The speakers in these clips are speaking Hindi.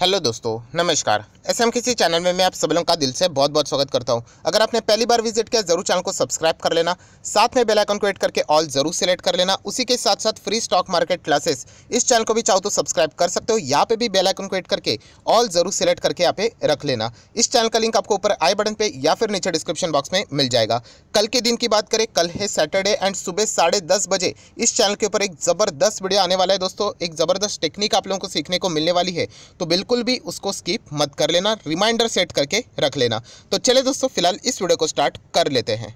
हेलो दोस्तों नमस्कार एस एम किसी चैनल में मैं आप सब लोगों का दिल से बहुत बहुत स्वागत करता हूं अगर आपने पहली बार विजिट किया जरूर चैनल को सब्सक्राइब कर लेना साथ में बेल आइकन को एड करके ऑल जरूर सेलेक्ट कर लेना उसी के साथ साथ फ्री स्टॉक मार्केट क्लासेस इस चैनल को भी चाहो तो सब्सक्राइब कर सकते हो यहाँ पे भी बेलाइकन को एड करके ऑल जरूर सेलेक्ट करके यहाँ पे रख लेना इस चैनल का लिंक आपको ऊपर आई बटन पर या फिर नीचे डिस्क्रिप्शन बॉक्स में मिल जाएगा कल के दिन की बात करें कल है सैटरडे एंड सुबह साढ़े बजे इस चैनल के ऊपर एक ज़बरदस्त वीडियो आने वाला है दोस्तों एक ज़बरदस्त टेक्निक आप लोगों को सीखने को मिलने वाली है तो बिल्कुल बिल्कुल भी उसको स्किप मत कर लेना रिमाइंडर सेट करके रख लेना तो चले दोस्तों फिलहाल इस वीडियो को स्टार्ट कर लेते हैं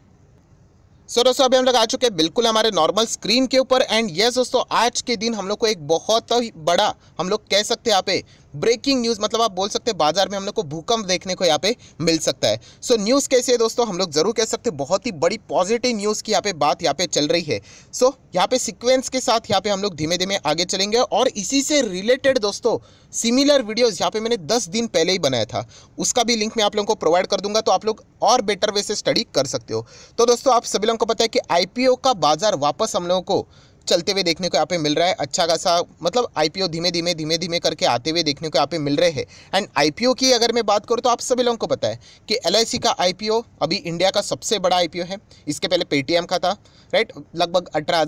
सो so, दोस्तों अभी हम लोग आ चुके हैं बिल्कुल हमारे नॉर्मल स्क्रीन के ऊपर एंड यस दोस्तों आज के दिन हम लोग को एक बहुत ही बड़ा हम लोग कह सकते हैं यहाँ पे ब्रेकिंग न्यूज़ मतलब आप बोल सकते हैं बाजार में हम लोग को भूकंप देखने को यहाँ पे मिल सकता है सो so, न्यूज़ कैसे है दोस्तों हम लोग ज़रूर कह सकते हैं बहुत ही बड़ी पॉजिटिव न्यूज़ की यहाँ पे बात यहाँ पे चल रही है सो so, यहाँ पे सीक्वेंस के साथ यहाँ पे हम लोग धीमे धीमे आगे चलेंगे और इसी से रिलेटेड दोस्तों सिमिलर वीडियोज़ यहाँ पे मैंने दस दिन पहले ही बनाया था उसका भी लिंक मैं आप लोगों को प्रोवाइड कर दूंगा तो आप लोग और बेटर वे से स्टडी कर सकते हो तो दोस्तों आप सभी लोगों को पता है कि आई का बाज़ार वापस हम लोगों को चलते हुए देखने को यहाँ पे मिल रहा है अच्छा खासा मतलब आईपीओ धीमे धीमे धीमे धीमे करके आते हुए देखने को यहाँ पे मिल रहे हैं एंड आईपीओ की अगर मैं बात करूँ तो आप सभी लोगों को पता है कि एल का आईपीओ अभी इंडिया का सबसे बड़ा आईपीओ है इसके पहले पेटीएम का था राइट लगभग अठारह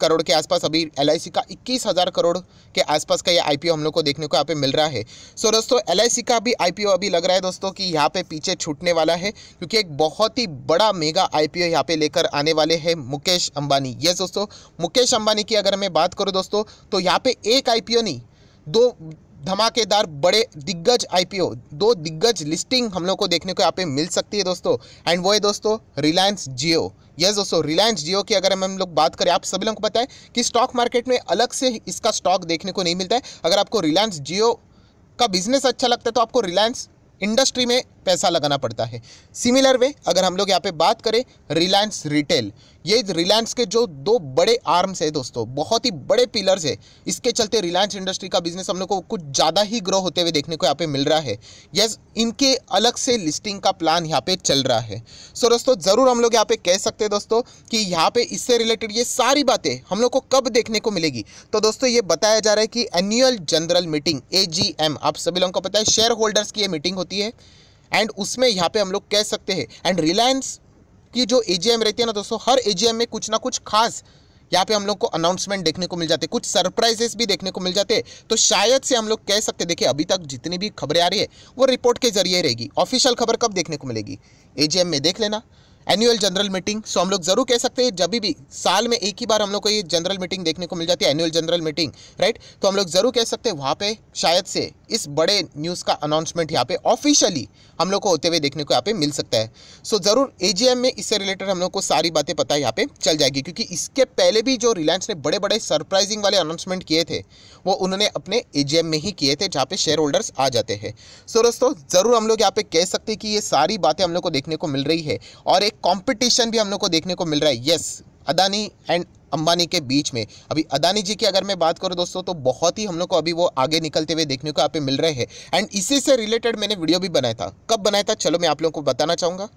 करोड़ के आसपास अभी एल का इक्कीस हज़ार करोड़ के आसपास का ये आई हम लोग को देखने को यहाँ पे मिल रहा है सो so दोस्तों एल का भी आई अभी लग रहा है दोस्तों कि यहाँ पे पीछे छूटने वाला है क्योंकि एक बहुत ही बड़ा मेगा आईपीओ यहाँ पे लेकर आने वाले हैं मुकेश अंबानी यस दोस्तों मुकेश अंबानी की अगर मैं बात करूँ दोस्तों तो यहाँ पे एक आई नहीं दो धमाकेदार बड़े दिग्गज आईपीओ दो दिग्गज लिस्टिंग हम लोग को देखने को यहाँ पे मिल सकती है दोस्तों एंड वो है दोस्तों रिलायंस जियो यस दोस्तों रिलायंस जियो की अगर हम लोग बात करें आप सभी लोगों को पता है कि स्टॉक मार्केट में अलग से इसका स्टॉक देखने को नहीं मिलता है अगर आपको रिलायंस जियो का बिजनेस अच्छा लगता है तो आपको रिलायंस इंडस्ट्री में पैसा लगाना पड़ता है सिमिलर वे अगर हम लोग यहाँ पे बात करें रिलायंस रिटेल ये रिलायंस के जो दो बड़े आर्म्स है दोस्तों बहुत ही बड़े पिलर्स है इसके चलते रिलायंस इंडस्ट्री का बिजनेस हम लोग को कुछ ज़्यादा ही ग्रो होते हुए देखने को यहाँ पे मिल रहा है यस yes, इनके अलग से लिस्टिंग का प्लान यहाँ पे चल रहा है सो so, दोस्तों ज़रूर हम लोग यहाँ पे कह सकते हैं दोस्तों कि यहाँ पे इससे रिलेटेड ये सारी बातें हम लोग को कब देखने को मिलेगी तो दोस्तों ये बताया जा रहा है कि एनुअल जनरल मीटिंग ए आप सभी लोगों को पता है शेयर होल्डर्स की ये मीटिंग होती है एंड उसमें यहाँ पे हम लोग कह सकते हैं एंड रिलायंस की जो ए रहती है ना दोस्तों हर ए में कुछ ना कुछ खास यहाँ पे हम लोग को अनाउंसमेंट देखने को मिल जाते हैं कुछ सरप्राइजेस भी देखने को मिल जाते हैं तो शायद से हम लोग कह सकते देखिए अभी तक जितनी भी खबरें आ रही है वो रिपोर्ट के जरिए रहेगी ऑफिशियल खबर कब देखने को मिलेगी ए में देख लेना एनुअल जनरल मीटिंग सो हम लोग ज़रूर कह सकते हैं जब भी साल में एक ही बार हम लोग को ये जनरल मीटिंग देखने को मिल जाती है एनुअल जनरल मीटिंग राइट तो हम लोग ज़रूर कह सकते हैं वहाँ पे शायद से इस बड़े न्यूज़ का अनाउंसमेंट यहाँ पे ऑफिशियली हम लोग को होते हुए देखने को यहाँ पे मिल सकता है सो so, ज़रूर ए में इससे रिलेटेड हम लोग को सारी बातें पता यहाँ पे चल जाएगी क्योंकि इसके पहले भी जो रिलायंस ने बड़े बड़े सरप्राइजिंग वाले अनाउंसमेंट किए थे वो उन्होंने अपने ए में ही किए थे जहाँ पे शेयर होल्डर्स आ जाते हैं सो so, दोस्तों ज़रूर हम लोग यहाँ पे कह सकते हैं कि ये सारी बातें हम लोग को देखने को मिल रही है और एक कंपटीशन भी हम लोग को देखने को मिल रहा है यस अदानी एंड अंबानी के बीच में अभी अदानी जी की अगर मैं बात करूं दोस्तों तो बहुत ही हम लोग को अभी वो आगे निकलते हुए देखने को आप मिल रहे हैं एंड इसी से रिलेटेड मैंने वीडियो भी बनाया था कब बनाया था चलो मैं आप लोगों को बताना चाहूँगा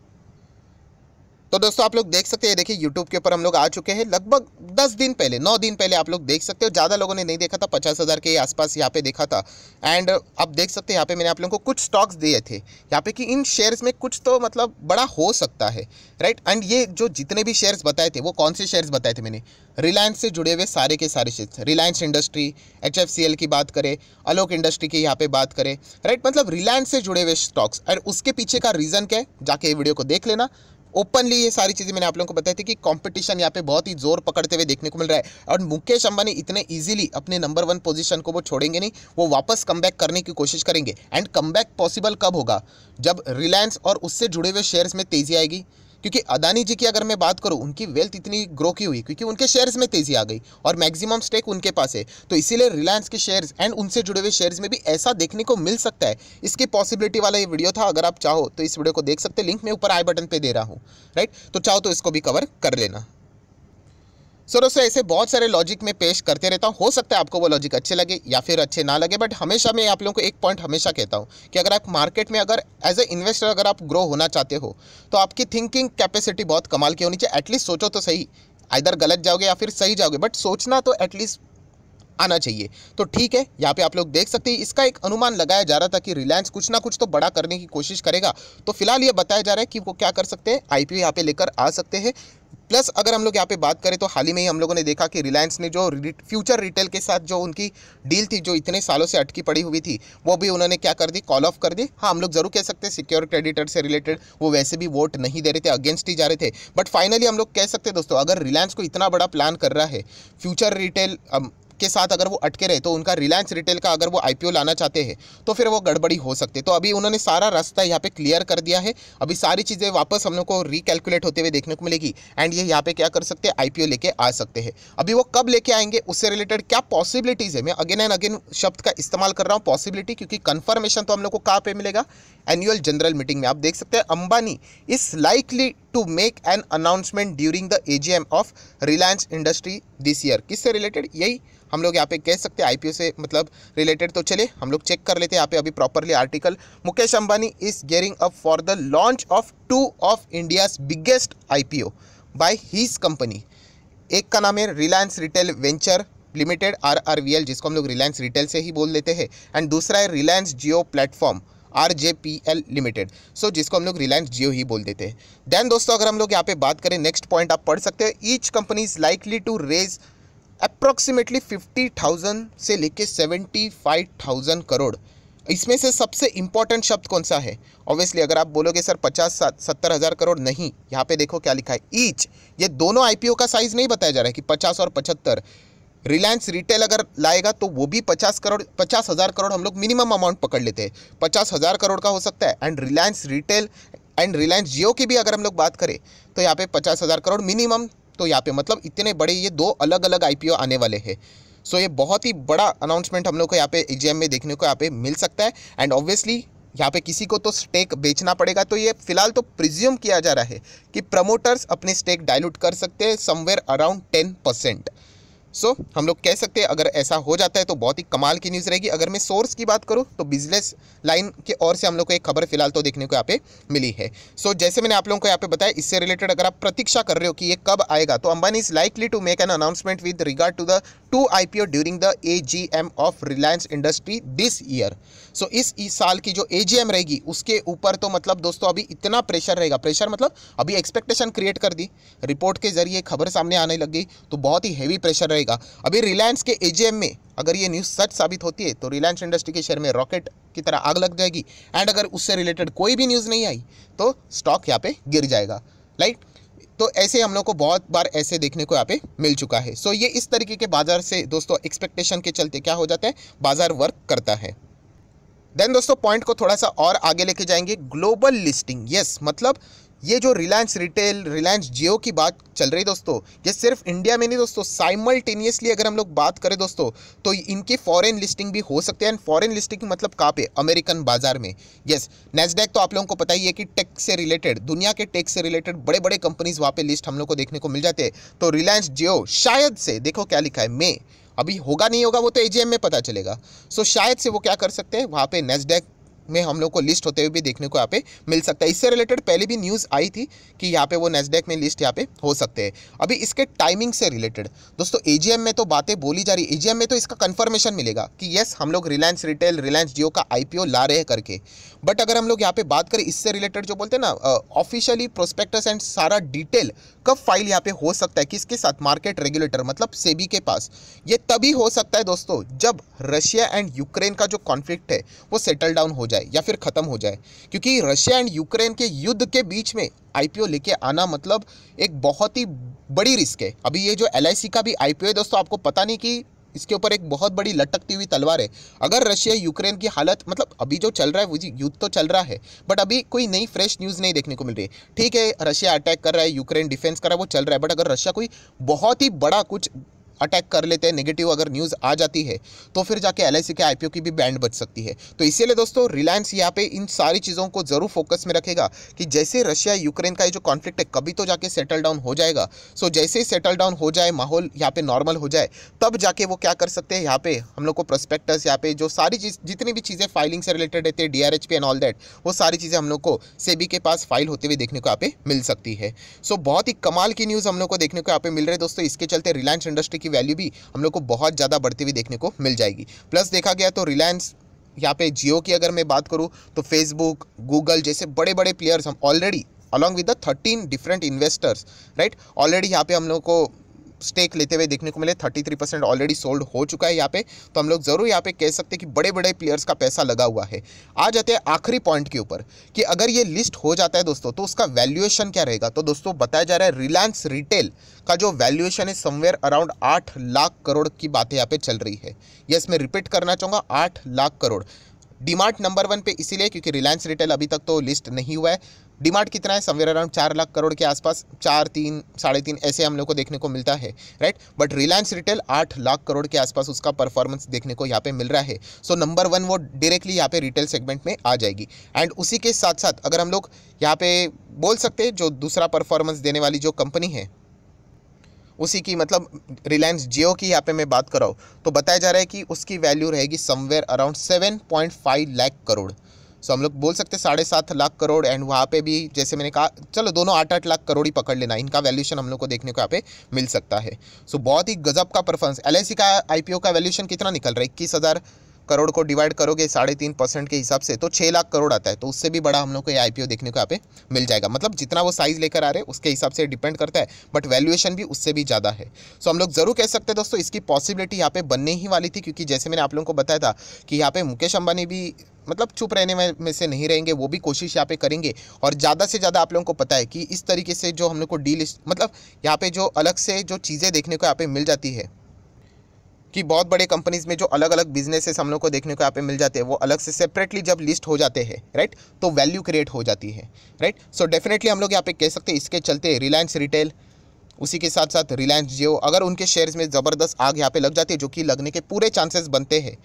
तो दोस्तों आप लोग देख सकते हैं देखिए यूट्यूब के ऊपर हम लोग आ चुके हैं लगभग दस दिन पहले नौ दिन पहले आप लोग देख सकते हो ज़्यादा लोगों ने नहीं देखा था पचास हज़ार के आसपास यहाँ पे देखा था एंड आप देख सकते हैं यहाँ पे मैंने आप लोगों को कुछ स्टॉक्स दिए थे यहाँ पे कि इन शेयर्स में कुछ तो मतलब बड़ा हो सकता है राइट एंड ये जो जितने भी शेयर्स बताए थे वो कौन से शेयर्स बताए थे मैंने रिलायंस से जुड़े हुए सारे के सारे शेयर्स रिलायंस इंडस्ट्री एच की बात करें अलोक इंडस्ट्री की यहाँ पर बात करें राइट मतलब रिलायंस से जुड़े हुए स्टॉक्स एंड उसके पीछे का रीज़न क्या है जाके वीडियो को देख लेना ओपनली ये सारी चीज़ें मैंने आप लोगों को बताई थी कि कॉम्पिटिशन यहाँ पे बहुत ही जोर पकड़ते हुए देखने को मिल रहा है और मुकेश अंबानी इतने इजीली अपने नंबर वन पोजीशन को वो छोड़ेंगे नहीं वो वापस कम करने की कोशिश करेंगे एंड कम पॉसिबल कब होगा जब रिलायंस और उससे जुड़े हुए शेयर्स में तेज़ी आएगी क्योंकि अदानी जी की अगर मैं बात करूँ उनकी वेल्थ इतनी ग्रो की हुई क्योंकि उनके शेयर्स में तेज़ी आ गई और मैक्सिमम स्टेक उनके पास है तो इसीलिए रिलायंस के शेयर्स एंड उनसे जुड़े हुए शेयर्स में भी ऐसा देखने को मिल सकता है इसकी पॉसिबिलिटी वाला ये वीडियो था अगर आप चाहो तो इस वीडियो को देख सकते लिंक मैं ऊपर आई बटन पर दे रहा हूँ राइट तो चाहो तो इसको भी कवर कर लेना सो दोस्तों ऐसे बहुत सारे लॉजिक में पेश करते रहता हूँ हो सकता है आपको वो लॉजिक अच्छे लगे या फिर अच्छे ना लगे बट हमेशा मैं आप लोगों को एक पॉइंट हमेशा कहता हूँ कि अगर आप मार्केट में अगर एज ए इन्वेस्टर अगर आप ग्रो होना चाहते हो तो आपकी थिंकिंग कैपेसिटी बहुत कमाल की होनी चाहिए एटलीस्ट सोचो तो सही इधर गलत जाओगे या फिर सही जाओगे बट सोचना तो एटलीस्ट आना चाहिए तो ठीक है यहाँ पे आप लोग देख सकते हैं इसका एक अनुमान लगाया जा रहा था कि रिलायंस कुछ ना कुछ तो बड़ा करने की कोशिश करेगा तो फिलहाल ये बताया जा रहा है कि वो क्या कर सकते हैं आईपीओ यहाँ पे लेकर आ सकते हैं प्लस अगर हम लोग यहाँ पे बात करें तो हाल ही में ही हम लोगों ने देखा कि रिलायंस ने जो फ्यूचर रिटेल के साथ जो उनकी डील थी जो इतने सालों से अटकी पड़ी हुई थी वो भी उन्होंने क्या कर दी कॉल ऑफ कर दी हाँ हम लोग जरूर कह सकते हैं सिक्योर क्रेडिटर से रिलेटेड वो वैसे भी वोट नहीं दे रहे थे अगेंस्ट ही जा रहे थे बट फाइनली हम लोग कह सकते हैं दोस्तों अगर रिलायंस को इतना बड़ा प्लान कर रहा है फ्यूचर रिटेल के साथ अगर वो अटके रहे तो उनका रिलायंस रिटेल का अगर वो आईपीओ लाना चाहते हैं तो फिर वो गड़बड़ी हो सकती है तो अभी उन्होंने सारा रास्ता यहाँ पे क्लियर कर दिया है अभी सारी चीज़ें वापस हम लोग को रिकैलकुलेट होते हुए देखने को मिलेगी एंड ये यहाँ पे क्या कर सकते हैं आईपीओ लेके आ सकते हैं अभी वो कब लेके आएंगे उससे रिलेटेड क्या पॉसिबिलिटीज़ है मैं अगेन एंड अगेन शब्द का इस्तेमाल कर रहा हूँ पॉसिबिलिटी क्योंकि कन्फर्मेशन तो हम लोग को कहाँ पर मिलेगा एनुअल जनरल मीटिंग में आप देख सकते हैं अंबानी इस likely to make an announcement during the AGM of Reliance Industry this year किससे related यही हम लोग यहाँ पे कह सकते हैं IPO से मतलब रिलेटेड तो चले हम लोग चेक कर लेते हैं यहाँ पे अभी properly article Mukesh Ambani is gearing up for the launch of two of India's biggest O by his company एक का नाम है Reliance retail venture limited R R V L जिसको हम लोग रिलायंस रिटेल से ही बोल लेते हैं एंड दूसरा है Reliance Jio platform R J P L limited so जिसको हम लोग रिलायंस जियो ही बोल देते हैं देन दोस्तों अगर हम लोग यहाँ पे बात करें नेक्स्ट पॉइंट आप पढ़ सकते हैं each company is likely to raise approximately fifty thousand से लेके सेवेंटी फाइव थाउजेंड करोड़ इसमें से सबसे इंपॉर्टेंट शब्द कौन सा है ऑब्वियसली अगर आप बोलोगे सर पचास सत्तर हज़ार करोड़ नहीं यहाँ पे देखो क्या लिखा है ईच ये दोनों आईपीओ का साइज़ नहीं बताया जा रहा है कि पचास और पचहत्तर रिलायंस रिटेल अगर लाएगा तो वो भी पचास करोड़ पचास हज़ार करोड़ हम लोग मिनिमम अमाउंट पकड़ लेते हैं पचास हज़ार करोड़ का हो सकता है and Reliance retail and Reliance Jio की भी अगर हम लोग बात करें तो यहाँ पे पचास हज़ार करोड़ मिनिमम तो यहाँ पे मतलब इतने बड़े ये दो अलग अलग आई आने वाले हैं सो so, ये बहुत ही बड़ा अनाउंसमेंट हम लोग को यहाँ पे एग्जाम में देखने को यहाँ पे मिल सकता है एंड ऑब्वियसली यहाँ पे किसी को तो स्टेक बेचना पड़ेगा तो ये फिलहाल तो प्रिज्यूम किया जा रहा है कि प्रमोटर्स अपने स्टेक डायलूट कर सकते हैं somewhere around ten percent so so, हम लोग कह सकते हैं अगर ऐसा हो जाता है तो बहुत ही कमाल की न्यूज़ रहेगी अगर मैं सोर्स की बात करूँ तो बिजनेस लाइन के ओर से हम लोग को एक खबर फिलहाल तो देखने को यहाँ पे मिली है सो so, जैसे मैंने आप लोगों को यहाँ पे बताया इससे रिलेटेड अगर आप प्रतीक्षा कर रहे हो कि ये कब आएगा तो Ambani is likely to make an announcement with regard to the two I during the A G M of Reliance industry this year so इस साल की जो ए जी एम रहेगी उसके ऊपर तो मतलब दोस्तों अभी इतना प्रेशर रहेगा प्रेशर मतलब अभी एक्सपेक्टेशन क्रिएट कर दी रिपोर्ट के जरिए खबर सामने आने लग गई तो बहुत ही हैवी प्रेशर जाएगा अभी रिलायंस के एजीएम में अगर ये न्यूज़ सच साबित होती है तो रिलायंस इंडस्ट्री के शेयर में रॉकेट की तरह आग लग जाएगी एंड अगर उससे रिलेटेड कोई भी न्यूज़ नहीं आई तो स्टॉक यहाँ पे गिर जाएगा राइट तो ऐसे हम लोग को बहुत बार ऐसे देखने को यहाँ पे मिल चुका है सो ये इस तरीके के बाजार से दोस्तों एक्सपेक्टेशन के चलते क्या हो जाता है बाजार वर्क करता है देन दोस्तों पॉइंट को थोड़ा सा और आगे लेके जाएंगे ग्लोबल लिस्टिंग यस मतलब ये जो रिलायंस रिटेल रिलायंस जियो की बात चल रही दोस्तों ये सिर्फ इंडिया में नहीं दोस्तों साइमल्टेनियसली अगर हम लोग बात करें दोस्तों तो इनकी फॉरेन लिस्टिंग भी हो सकती है एंड फॉरेन लिस्टिंग मतलब कहाँ पे अमेरिकन बाजार में यस नेस्डेक तो आप लोगों को पता ही है कि टेक से रिलेटेड दुनिया के टेक से रिलेटेड बड़े बड़े कंपनीज वहाँ पे लिस्ट हम लोग को देखने को मिल जाते हैं तो रिलायंस जियो शायद से देखो क्या लिखा है मे अभी होगा नहीं होगा वो तो एजीएम में पता चलेगा सो so, शायद से वो क्या कर सकते हैं वहाँ पे नेस्डेक में हम लोग को लिस्ट होते हुए भी देखने को यहाँ पे मिल सकता है इससे रिलेटेड पहले भी न्यूज़ आई थी कि यहाँ पे वो नेस्डेक में लिस्ट यहाँ पे हो सकते हैं अभी इसके टाइमिंग से रिलेटेड दोस्तों एजीएम में तो बातें बोली जा रही एजीएम में तो इसका कन्फर्मेशन मिलेगा कि येस हम लोग रिलायंस रिटेल रिलायंस जियो का आई ला रहे हैं करके बट अगर हम लोग यहाँ पे बात करें इससे रिलेटेड जो बोलते हैं ना ऑफिशियली प्रोस्पेक्टस एंड सारा डिटेल कब फाइल यहाँ पे हो सकता है किसके साथ मार्केट रेगुलेटर मतलब सेबी के पास ये तभी हो सकता है दोस्तों जब रशिया एंड यूक्रेन का जो कॉन्फ्लिक्ट है वो सेटल डाउन हो जाए या फिर ख़त्म हो जाए क्योंकि रशिया एंड यूक्रेन के युद्ध के बीच में आईपीओ लेके आना मतलब एक बहुत ही बड़ी रिस्क है अभी ये जो एल का भी आईपीओ है दोस्तों आपको पता नहीं कि इसके ऊपर एक बहुत बड़ी लटकती हुई तलवार है अगर रशिया यूक्रेन की हालत मतलब अभी जो चल रहा है वो युद्ध तो चल रहा है बट अभी कोई नई फ्रेश न्यूज़ नहीं देखने को मिल रही है ठीक है रशिया अटैक कर रहा है यूक्रेन डिफेंस कर रहा है वो चल रहा है बट अगर रशिया कोई बहुत ही बड़ा कुछ अटैक कर लेते हैं नेगेटिव अगर न्यूज़ आ जाती है तो फिर जाके एल के आईपीओ की भी बैंड बच सकती है तो इसीलिए दोस्तों रिलायंस यहाँ पे इन सारी चीज़ों को ज़रूर फोकस में रखेगा कि जैसे रशिया यूक्रेन का ये जो कॉन्फ्लिक्ट है कभी तो जाके सेटल डाउन हो जाएगा सो जैसे ही सेटल डाउन हो जाए माहौल यहाँ पे नॉर्मल हो जाए तब जाके वो क्या कर सकते हैं यहाँ पे हम लोग को प्रोस्पेक्टस यहाँ पे जो सारी चीज़ जितनी भी चीज़ें फाइलिंग से रिलेटेड रहती है D R H P and all that वो सारी चीज़ें हम लोग को सेबी के पास फाइल होते हुए देखने को यहाँ पे मिल सकती है सो बहुत ही कमाल की न्यूज़ हम लोग को देखने को यहाँ पे मिल रही है दोस्तों इसके चलते रिलायंस इंडस्ट्री की वैल्यू भी हम लोग को बहुत ज़्यादा बढ़ती हुई देखने को मिल जाएगी प्लस देखा गया तो रिलायंस यहाँ पे जियो की अगर मैं बात करूँ तो फेसबुक गूगल जैसे बड़े बड़े प्लेयर्स हम already along with the thirteen different investors right already यहाँ पे हम लोग को स्टेक लेते हुए देखने को मिले thirty three percent already sold हो चुका है यहाँ पे तो हम लोग ज़रूर यहाँ पे कह सकते हैं कि बड़े बड़े प्लेयर्स का पैसा लगा हुआ है आ जाते हैं आखिरी पॉइंट के ऊपर कि अगर ये लिस्ट हो जाता है दोस्तों तो उसका वैल्यूएशन क्या रहेगा तो दोस्तों बताया जा रहा है रिलायंस रिटेल का जो वैल्यूएशन है समवेयर अराउंड आठ लाख करोड़ की बातें यहाँ पे चल रही है यस मैं रिपीट करना चाहूँगा आठ लाख करोड़ डिमार्ट नंबर वन पे इसीलिए क्योंकि रिलायंस रिटेल अभी तक तो लिस्ट नहीं हुआ है डिमांड कितना है समवेयर अराउंड चार लाख करोड़ के आसपास चार तीन साढ़े तीन ऐसे हम लोग को देखने को मिलता है राइट बट रिलायंस रिटेल आठ लाख करोड़ के आसपास उसका परफॉर्मेंस देखने को यहाँ पे मिल रहा है सो नंबर वन वो डायरेक्टली यहाँ पे रिटेल सेगमेंट में आ जाएगी एंड उसी के साथ साथ अगर हम लोग यहाँ पे बोल सकते हैं जो दूसरा परफॉर्मेंस देने वाली जो कंपनी है उसी की मतलब रिलायंस जियो की यहाँ पे मैं बात कराऊँ तो बताया जा रहा है कि उसकी वैल्यू रहेगी somewhere around seven point five lakh crore so हम लोग बोल सकते हैं साढ़े सात लाख करोड़ एंड वहाँ पे भी जैसे मैंने कहा चलो दोनों आठ आठ लाख करोड़ ही पकड़ लेना इनका वैल्यूशन हम लोग को देखने को यहाँ पे मिल सकता है सो बहुत ही गजब का परफॉर्मेंस एल का आई का वैल्यूशन कितना निकल रहा है इक्कीस हज़ार करोड़ को डिवाइड करोगे साढ़े तीन परसेंट के हिसाब से तो छः लाख करोड़ आता है तो उससे भी बड़ा हम लोग को ये आईपीओ देखने को यहाँ पे मिल जाएगा मतलब जितना वो साइज़ लेकर आ रहे हैं उसके हिसाब से डिपेंड करता है बट वैल्यूएशन भी उससे भी ज़्यादा है सो हम लोग ज़रूर कह सकते हैं दोस्तों इसकी पॉसिबिलिटी यहाँ पे बनने ही वाली थी क्योंकि जैसे मैंने आप लोगों को बताया था कि यहाँ पे मुकेश अंबानी भी मतलब चुप रहने में, में से नहीं रहेंगे वो भी कोशिश यहाँ पे करेंगे और ज़्यादा से ज़्यादा आप लोगों को पता है कि इस तरीके से जो हम लोग को डील मतलब यहाँ पे जो अलग से जो चीज़ें देखने को यहाँ पे मिल जाती है कि बहुत बड़े कंपनीज़ में जो अलग अलग बिजनेसेस हम लोग को देखने को यहाँ पे मिल जाते हैं वो अलग से सेपरेटली जब लिस्ट हो जाते हैं राइट तो वैल्यू क्रिएट हो जाती है राइट सो डेफिनेटली हम लोग यहाँ पे कह सकते हैं इसके चलते रिलायंस रिटेल उसी के साथ साथ रिलायंस जियो अगर उनके शेयर्स में ज़बरदस्त आग यहाँ पे लग जाती है जो कि लगने के पूरे चांसेस बनते हैं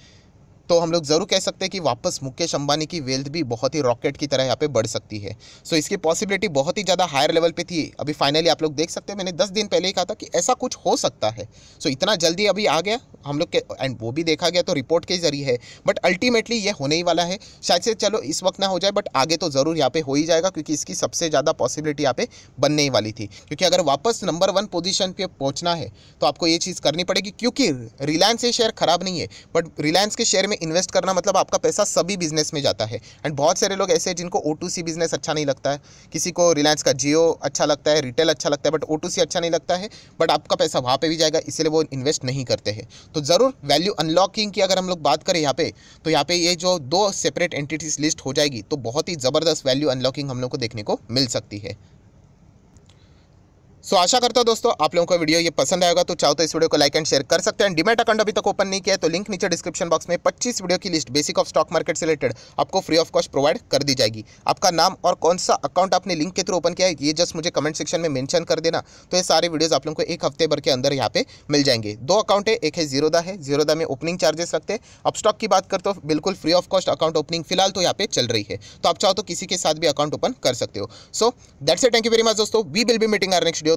तो हम लोग ज़रूर कह सकते हैं कि वापस मुकेश अंबानी की वेल्थ भी बहुत ही रॉकेट की तरह यहाँ पे बढ़ सकती है सो इसकी पॉसिबिलिटी बहुत ही ज़्यादा हायर लेवल पे थी अभी फाइनली आप लोग देख सकते हैं मैंने दस दिन पहले ही कहा था कि ऐसा कुछ हो सकता है सो इतना जल्दी अभी आ गया हम लोग के एंड वो भी देखा गया तो रिपोर्ट के जरिए है बट अल्टीमेटली ये होने ही वाला है शायद से चलो इस वक्त ना हो जाए बट आगे तो ज़रूर यहाँ पे हो ही जाएगा क्योंकि इसकी सबसे ज़्यादा पॉसिबिलिटी यहाँ पे बनने ही वाली थी क्योंकि अगर वापस नंबर वन पोजीशन पे पहुँचना है तो आपको ये चीज़ करनी पड़ेगी क्योंकि रिलायंस ये शेयर खराब नहीं है बट रिलायंस के शेयर में इन्वेस्ट करना मतलब आपका पैसा सभी बिजनेस में जाता है एंड बहुत सारे लोग ऐसे हैं जिनको ओ बिजनेस अच्छा नहीं लगता है किसी को रिलायंस का जियो अच्छा लगता है रिटेल अच्छा लगता है बट ओ अच्छा नहीं लगता है बट आपका पैसा वहाँ पर भी जाएगा इसलिए वो इन्वेस्ट नहीं करते हैं तो ज़रूर वैल्यू अनलॉकिंग की अगर हम लोग बात करें यहाँ पे तो यहाँ पे ये जो दो सेपरेट एंटिटीज़ लिस्ट हो जाएगी तो बहुत ही ज़बरदस्त वैल्यू अनलॉकिंग हम लोग को देखने को मिल सकती है सो आशा करता हूँ दोस्तों आप लोगों को वीडियो ये पसंद आएगा तो चाहो तो इस वीडियो को लाइक एंड शेयर कर सकते हैं डिमेट अकाउंट अभी तक ओपन नहीं किया है तो लिंक नीचे डिस्क्रिप्शन बॉक्स में 25 वीडियो की list basic of stock market से रिलेटेड आपको फ्री ऑफ कॉस्ट प्रोवाइड कर दी जाएगी आपका नाम और कौन सा अकाउंट आपने लिंक के थ्रू ओपन किया है ये जस्ट मुझे कमेंट सेक्शन में मैंशन कर देना तो ये सारे वीडियोज़ आप लोगों को एक हफ्ते भर के अंदर यहाँ पे मिल जाएंगे दो अकाउंट है एक है जीरोदा है जीरोदा में ओपनिंग चार्जेस रखते हैं अब स्टॉक की बात करते हो बिल्कुल free of cost account opening फिलहाल तो यहाँ पे चल रही है तो आप चाहो तो किसी के साथ भी अकाउंट ओपन कर सकते हो so that a thank you very much दोस्तों we will be meeting our next day